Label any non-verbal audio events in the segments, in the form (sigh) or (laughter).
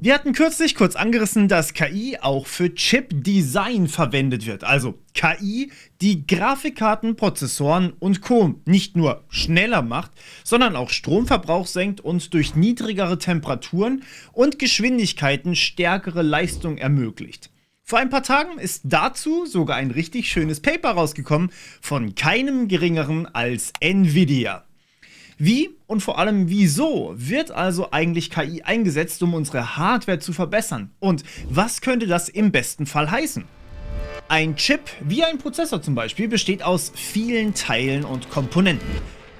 Wir hatten kürzlich kurz angerissen, dass KI auch für Chip-Design verwendet wird. Also KI, die Grafikkarten, Prozessoren und Co. nicht nur schneller macht, sondern auch Stromverbrauch senkt und durch niedrigere Temperaturen und Geschwindigkeiten stärkere Leistung ermöglicht. Vor ein paar Tagen ist dazu sogar ein richtig schönes Paper rausgekommen von keinem geringeren als Nvidia. Wie und vor allem wieso wird also eigentlich KI eingesetzt, um unsere Hardware zu verbessern? Und was könnte das im besten Fall heißen? Ein Chip, wie ein Prozessor zum Beispiel, besteht aus vielen Teilen und Komponenten.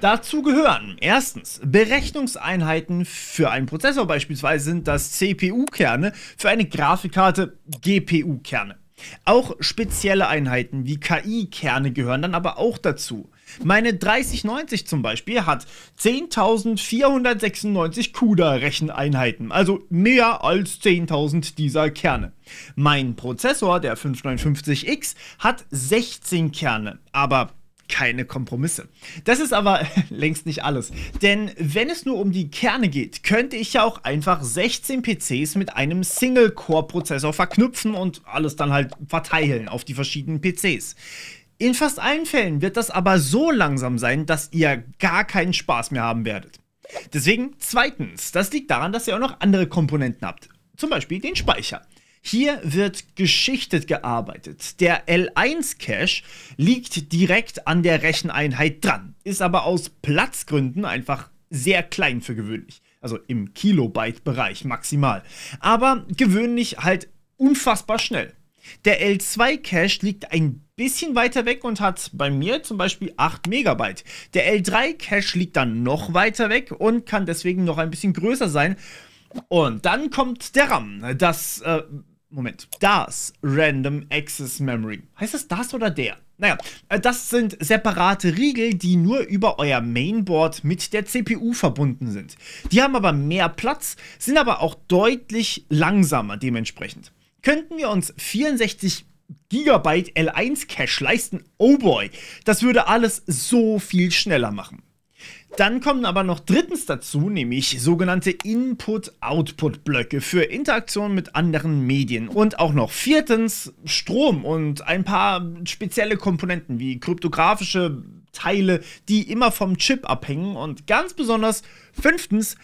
Dazu gehören erstens Berechnungseinheiten für einen Prozessor beispielsweise sind das CPU-Kerne, für eine Grafikkarte GPU-Kerne. Auch spezielle Einheiten wie KI-Kerne gehören dann aber auch dazu. Meine 3090 zum Beispiel hat 10.496 CUDA-Recheneinheiten, also mehr als 10.000 dieser Kerne. Mein Prozessor, der 5950 x hat 16 Kerne, aber keine Kompromisse. Das ist aber (laughs) längst nicht alles, denn wenn es nur um die Kerne geht, könnte ich ja auch einfach 16 PCs mit einem Single-Core-Prozessor verknüpfen und alles dann halt verteilen auf die verschiedenen PCs. In fast allen Fällen wird das aber so langsam sein, dass ihr gar keinen Spaß mehr haben werdet. Deswegen zweitens, das liegt daran, dass ihr auch noch andere Komponenten habt. Zum Beispiel den Speicher. Hier wird geschichtet gearbeitet. Der L1-Cache liegt direkt an der Recheneinheit dran, ist aber aus Platzgründen einfach sehr klein für gewöhnlich. Also im Kilobyte-Bereich maximal. Aber gewöhnlich halt unfassbar schnell. Der L2-Cache liegt ein bisschen weiter weg und hat bei mir zum Beispiel 8 MB. Der L3-Cache liegt dann noch weiter weg und kann deswegen noch ein bisschen größer sein. Und dann kommt der RAM, das, äh, Moment, das Random Access Memory. Heißt das das oder der? Naja, äh, das sind separate Riegel, die nur über euer Mainboard mit der CPU verbunden sind. Die haben aber mehr Platz, sind aber auch deutlich langsamer dementsprechend könnten wir uns 64 Gigabyte L1 Cache leisten. Oh boy, das würde alles so viel schneller machen. Dann kommen aber noch drittens dazu, nämlich sogenannte Input-Output-Blöcke für Interaktion mit anderen Medien. Und auch noch viertens Strom und ein paar spezielle Komponenten wie kryptografische Teile, die immer vom Chip abhängen. Und ganz besonders fünftens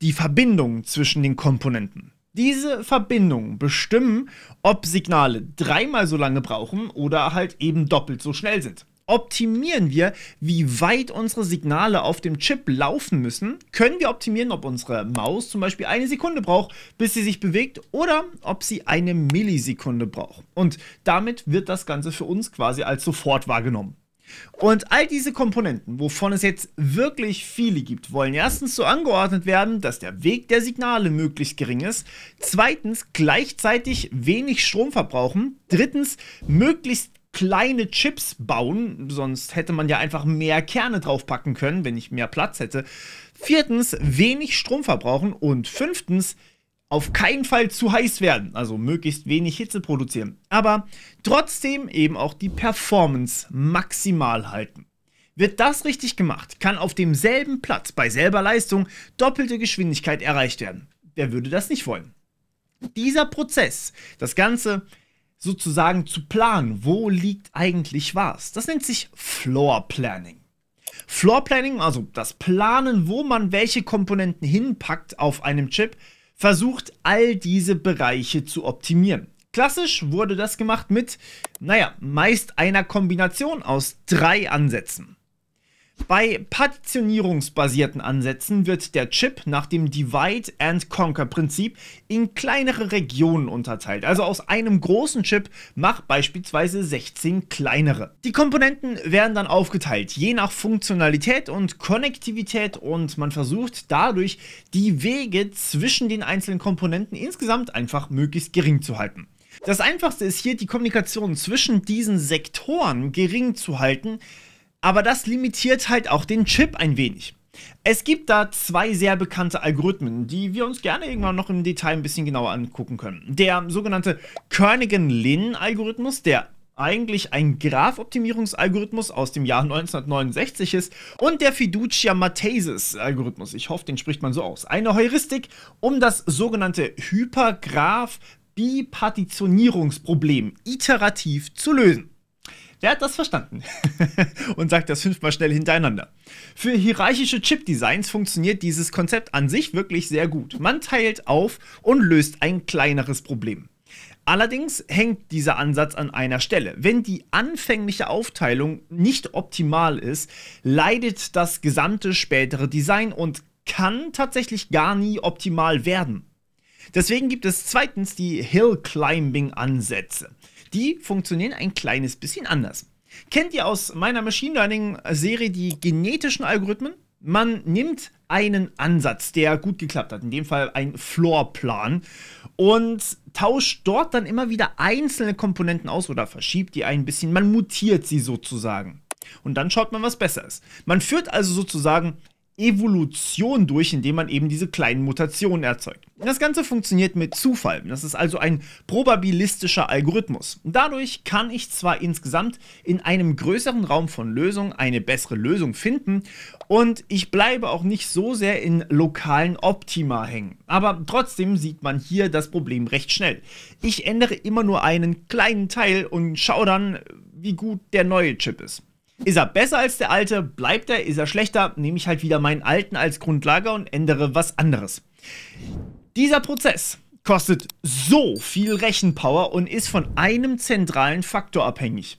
die Verbindung zwischen den Komponenten. Diese Verbindungen bestimmen, ob Signale dreimal so lange brauchen oder halt eben doppelt so schnell sind. Optimieren wir, wie weit unsere Signale auf dem Chip laufen müssen, können wir optimieren, ob unsere Maus zum Beispiel eine Sekunde braucht, bis sie sich bewegt oder ob sie eine Millisekunde braucht. Und damit wird das Ganze für uns quasi als sofort wahrgenommen. Und all diese Komponenten, wovon es jetzt wirklich viele gibt, wollen erstens so angeordnet werden, dass der Weg der Signale möglichst gering ist, zweitens gleichzeitig wenig Strom verbrauchen, drittens möglichst kleine Chips bauen, sonst hätte man ja einfach mehr Kerne draufpacken können, wenn ich mehr Platz hätte. Viertens, wenig Strom verbrauchen und fünftens, auf keinen Fall zu heiß werden, also möglichst wenig Hitze produzieren, aber trotzdem eben auch die Performance maximal halten. Wird das richtig gemacht, kann auf demselben Platz bei selber Leistung doppelte Geschwindigkeit erreicht werden. Wer würde das nicht wollen? Dieser Prozess, das Ganze sozusagen zu planen, wo liegt eigentlich was, das nennt sich Floor Planning. Floor Planning, also das Planen, wo man welche Komponenten hinpackt auf einem Chip, versucht, all diese Bereiche zu optimieren. Klassisch wurde das gemacht mit, naja, meist einer Kombination aus drei Ansätzen. Bei partitionierungsbasierten Ansätzen wird der Chip nach dem Divide and Conquer Prinzip in kleinere Regionen unterteilt. Also aus einem großen Chip macht beispielsweise 16 kleinere. Die Komponenten werden dann aufgeteilt, je nach Funktionalität und Konnektivität und man versucht dadurch die Wege zwischen den einzelnen Komponenten insgesamt einfach möglichst gering zu halten. Das einfachste ist hier die Kommunikation zwischen diesen Sektoren gering zu halten, aber das limitiert halt auch den Chip ein wenig. Es gibt da zwei sehr bekannte Algorithmen, die wir uns gerne irgendwann noch im Detail ein bisschen genauer angucken können. Der sogenannte kernigan lin algorithmus der eigentlich ein Graphoptimierungsalgorithmus aus dem Jahr 1969 ist und der Fiducia Matases Algorithmus. Ich hoffe, den spricht man so aus. Eine Heuristik, um das sogenannte Hypergraph Bipartitionierungsproblem iterativ zu lösen. Der hat das verstanden (laughs) und sagt das fünfmal schnell hintereinander. Für hierarchische Chip-Designs funktioniert dieses Konzept an sich wirklich sehr gut. Man teilt auf und löst ein kleineres Problem. Allerdings hängt dieser Ansatz an einer Stelle. Wenn die anfängliche Aufteilung nicht optimal ist, leidet das gesamte spätere Design und kann tatsächlich gar nie optimal werden. Deswegen gibt es zweitens die Hill Climbing Ansätze die funktionieren ein kleines bisschen anders. Kennt ihr aus meiner Machine Learning-Serie die genetischen Algorithmen? Man nimmt einen Ansatz, der gut geklappt hat, in dem Fall ein Floorplan, und tauscht dort dann immer wieder einzelne Komponenten aus oder verschiebt die ein bisschen. Man mutiert sie sozusagen. Und dann schaut man, was besser ist. Man führt also sozusagen Evolution durch, indem man eben diese kleinen Mutationen erzeugt. Das Ganze funktioniert mit Zufall. Das ist also ein probabilistischer Algorithmus. Dadurch kann ich zwar insgesamt in einem größeren Raum von Lösungen eine bessere Lösung finden und ich bleibe auch nicht so sehr in lokalen Optima hängen. Aber trotzdem sieht man hier das Problem recht schnell. Ich ändere immer nur einen kleinen Teil und schaue dann, wie gut der neue Chip ist. Ist er besser als der alte? Bleibt er? Ist er schlechter? Nehme ich halt wieder meinen alten als Grundlage und ändere was anderes. Dieser Prozess kostet so viel Rechenpower und ist von einem zentralen Faktor abhängig.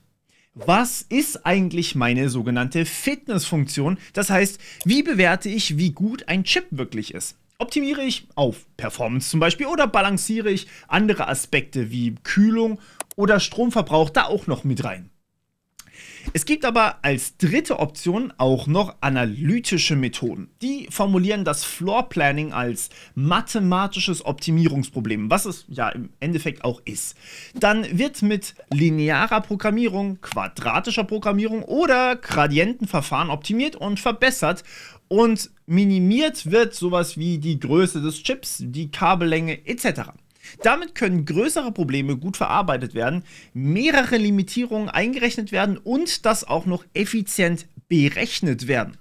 Was ist eigentlich meine sogenannte Fitnessfunktion? Das heißt, wie bewerte ich, wie gut ein Chip wirklich ist? Optimiere ich auf Performance zum Beispiel oder balanciere ich andere Aspekte wie Kühlung oder Stromverbrauch da auch noch mit rein? Es gibt aber als dritte Option auch noch analytische Methoden. Die formulieren das Floor Planning als mathematisches Optimierungsproblem, was es ja im Endeffekt auch ist. Dann wird mit linearer Programmierung, quadratischer Programmierung oder Gradientenverfahren optimiert und verbessert und minimiert wird sowas wie die Größe des Chips, die Kabellänge etc. Damit können größere Probleme gut verarbeitet werden, mehrere Limitierungen eingerechnet werden und das auch noch effizient berechnet werden.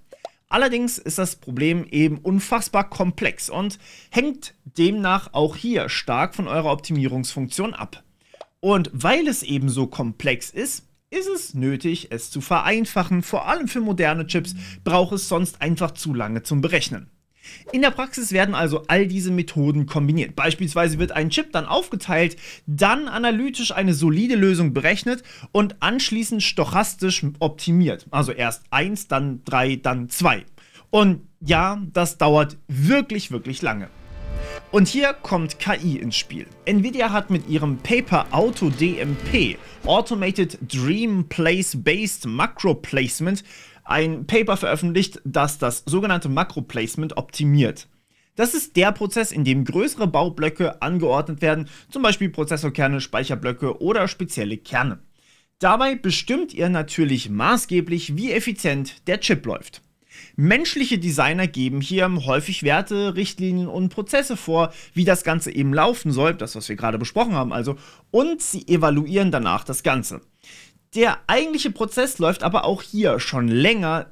Allerdings ist das Problem eben unfassbar komplex und hängt demnach auch hier stark von eurer Optimierungsfunktion ab. Und weil es eben so komplex ist, ist es nötig, es zu vereinfachen. Vor allem für moderne Chips braucht es sonst einfach zu lange zum Berechnen. In der Praxis werden also all diese Methoden kombiniert. Beispielsweise wird ein Chip dann aufgeteilt, dann analytisch eine solide Lösung berechnet und anschließend stochastisch optimiert. Also erst 1, dann 3, dann 2. Und ja, das dauert wirklich, wirklich lange. Und hier kommt KI ins Spiel. Nvidia hat mit ihrem Paper Auto DMP Automated Dream Place Based Macro Placement ein Paper veröffentlicht, das das sogenannte Makroplacement optimiert. Das ist der Prozess, in dem größere Baublöcke angeordnet werden, zum Beispiel Prozessorkerne, Speicherblöcke oder spezielle Kerne. Dabei bestimmt ihr natürlich maßgeblich, wie effizient der Chip läuft. Menschliche Designer geben hier häufig Werte, Richtlinien und Prozesse vor, wie das Ganze eben laufen soll, das was wir gerade besprochen haben also, und sie evaluieren danach das Ganze. Der eigentliche Prozess läuft aber auch hier schon länger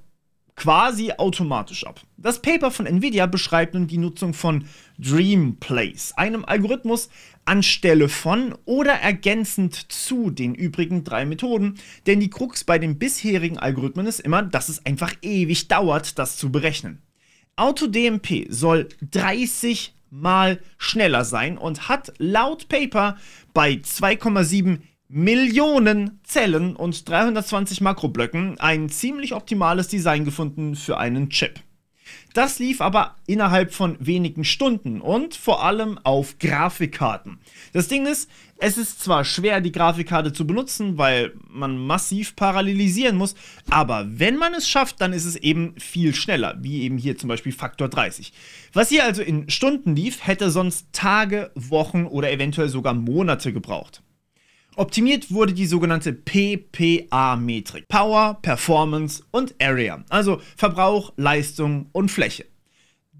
quasi automatisch ab. Das Paper von Nvidia beschreibt nun die Nutzung von DreamPlays, einem Algorithmus anstelle von oder ergänzend zu den übrigen drei Methoden, denn die Krux bei den bisherigen Algorithmen ist immer, dass es einfach ewig dauert, das zu berechnen. AutoDMP soll 30 mal schneller sein und hat laut Paper bei 2,7 Millionen Zellen und 320 Makroblöcken ein ziemlich optimales Design gefunden für einen Chip. Das lief aber innerhalb von wenigen Stunden und vor allem auf Grafikkarten. Das Ding ist, es ist zwar schwer, die Grafikkarte zu benutzen, weil man massiv parallelisieren muss, aber wenn man es schafft, dann ist es eben viel schneller, wie eben hier zum Beispiel Faktor 30. Was hier also in Stunden lief, hätte sonst Tage, Wochen oder eventuell sogar Monate gebraucht. Optimiert wurde die sogenannte PPA-Metrik. Power, Performance und Area. Also Verbrauch, Leistung und Fläche.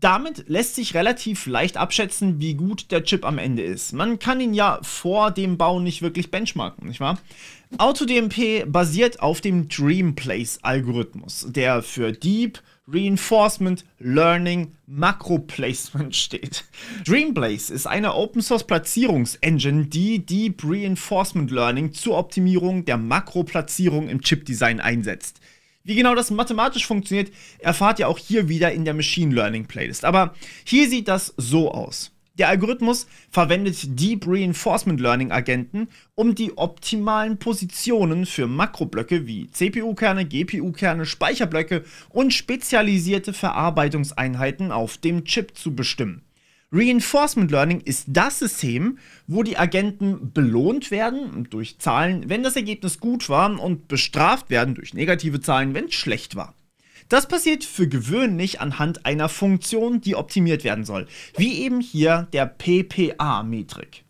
Damit lässt sich relativ leicht abschätzen, wie gut der Chip am Ende ist. Man kann ihn ja vor dem Bau nicht wirklich benchmarken, nicht wahr? AutoDMP basiert auf dem dreamplace Algorithmus, der für Deep, Reinforcement Learning Macro Placement steht. Dreamblaze ist eine Open Source Platzierungsengine, die Deep Reinforcement Learning zur Optimierung der Makroplatzierung im Chip Design einsetzt. Wie genau das mathematisch funktioniert, erfahrt ihr auch hier wieder in der Machine Learning Playlist. Aber hier sieht das so aus. Der Algorithmus verwendet Deep Reinforcement Learning Agenten, um die optimalen Positionen für Makroblöcke wie CPU-Kerne, GPU-Kerne, Speicherblöcke und spezialisierte Verarbeitungseinheiten auf dem Chip zu bestimmen. Reinforcement Learning ist das System, wo die Agenten belohnt werden durch Zahlen, wenn das Ergebnis gut war und bestraft werden durch negative Zahlen, wenn es schlecht war. Das passiert für gewöhnlich anhand einer Funktion, die optimiert werden soll, wie eben hier der PPA-Metrik.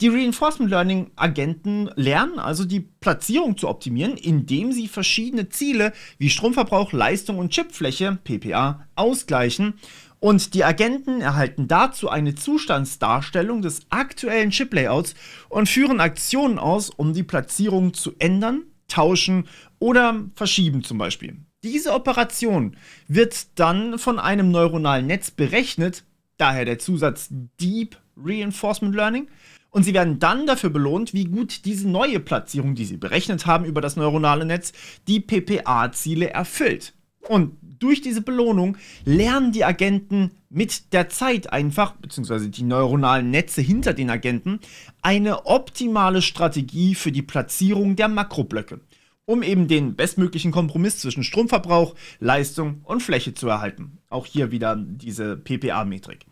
Die Reinforcement Learning Agenten lernen also die Platzierung zu optimieren, indem sie verschiedene Ziele wie Stromverbrauch, Leistung und Chipfläche PPA ausgleichen und die Agenten erhalten dazu eine Zustandsdarstellung des aktuellen Chip-Layouts und führen Aktionen aus, um die Platzierung zu ändern, tauschen oder verschieben zum Beispiel. Diese Operation wird dann von einem neuronalen Netz berechnet, daher der Zusatz Deep Reinforcement Learning, und sie werden dann dafür belohnt, wie gut diese neue Platzierung, die sie berechnet haben über das neuronale Netz, die PPA-Ziele erfüllt. Und durch diese Belohnung lernen die Agenten mit der Zeit einfach, beziehungsweise die neuronalen Netze hinter den Agenten, eine optimale Strategie für die Platzierung der Makroblöcke um eben den bestmöglichen Kompromiss zwischen Stromverbrauch, Leistung und Fläche zu erhalten. Auch hier wieder diese PPA-Metrik.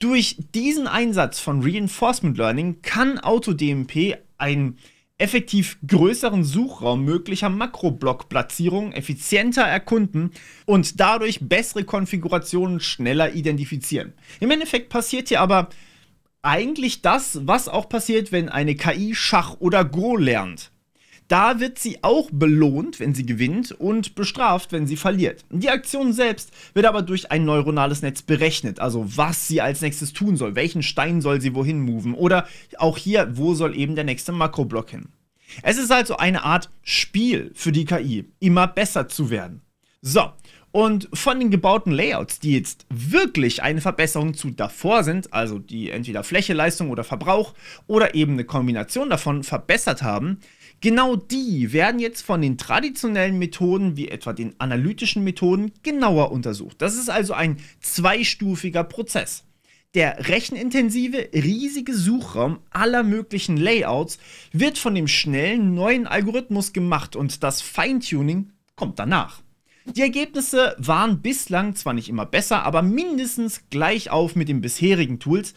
Durch diesen Einsatz von Reinforcement Learning kann AutoDMP einen effektiv größeren Suchraum möglicher Makroblockplatzierungen effizienter erkunden und dadurch bessere Konfigurationen schneller identifizieren. Im Endeffekt passiert hier aber eigentlich das, was auch passiert, wenn eine KI Schach oder Go lernt. Da wird sie auch belohnt, wenn sie gewinnt und bestraft, wenn sie verliert. Die Aktion selbst wird aber durch ein neuronales Netz berechnet, also was sie als nächstes tun soll, welchen Stein soll sie wohin moven oder auch hier, wo soll eben der nächste Makroblock hin. Es ist also eine Art Spiel für die KI, immer besser zu werden. So, und von den gebauten Layouts, die jetzt wirklich eine Verbesserung zu davor sind, also die entweder Fläche, Leistung oder Verbrauch oder eben eine Kombination davon verbessert haben, Genau die werden jetzt von den traditionellen Methoden, wie etwa den analytischen Methoden, genauer untersucht. Das ist also ein zweistufiger Prozess. Der rechenintensive, riesige Suchraum aller möglichen Layouts wird von dem schnellen neuen Algorithmus gemacht und das Feintuning kommt danach. Die Ergebnisse waren bislang zwar nicht immer besser, aber mindestens gleich auf mit den bisherigen Tools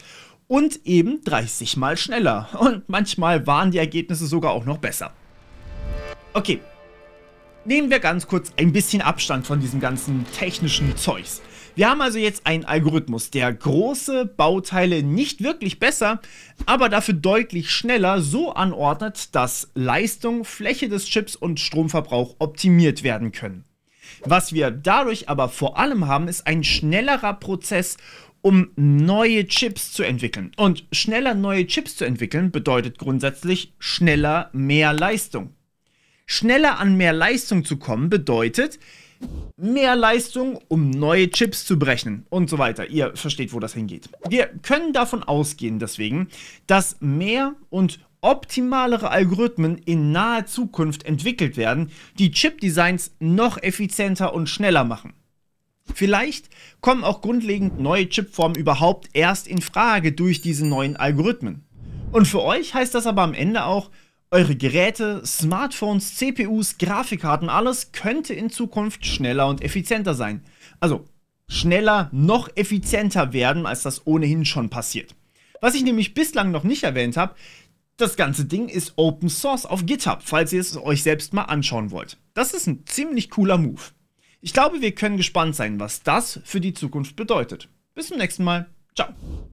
und eben 30 mal schneller. Und manchmal waren die Ergebnisse sogar auch noch besser. Okay, nehmen wir ganz kurz ein bisschen Abstand von diesem ganzen technischen Zeugs. Wir haben also jetzt einen Algorithmus, der große Bauteile nicht wirklich besser, aber dafür deutlich schneller so anordnet, dass Leistung, Fläche des Chips und Stromverbrauch optimiert werden können. Was wir dadurch aber vor allem haben, ist ein schnellerer Prozess um neue Chips zu entwickeln. Und schneller neue Chips zu entwickeln bedeutet grundsätzlich schneller mehr Leistung. Schneller an mehr Leistung zu kommen bedeutet mehr Leistung, um neue Chips zu berechnen und so weiter. Ihr versteht, wo das hingeht. Wir können davon ausgehen deswegen, dass mehr und optimalere Algorithmen in naher Zukunft entwickelt werden, die Chip-Designs noch effizienter und schneller machen. Vielleicht kommen auch grundlegend neue Chipformen überhaupt erst in Frage durch diese neuen Algorithmen. Und für euch heißt das aber am Ende auch, eure Geräte, Smartphones, CPUs, Grafikkarten, alles könnte in Zukunft schneller und effizienter sein. Also schneller, noch effizienter werden, als das ohnehin schon passiert. Was ich nämlich bislang noch nicht erwähnt habe, das ganze Ding ist Open Source auf GitHub, falls ihr es euch selbst mal anschauen wollt. Das ist ein ziemlich cooler Move. Ich glaube, wir können gespannt sein, was das für die Zukunft bedeutet. Bis zum nächsten Mal. Ciao.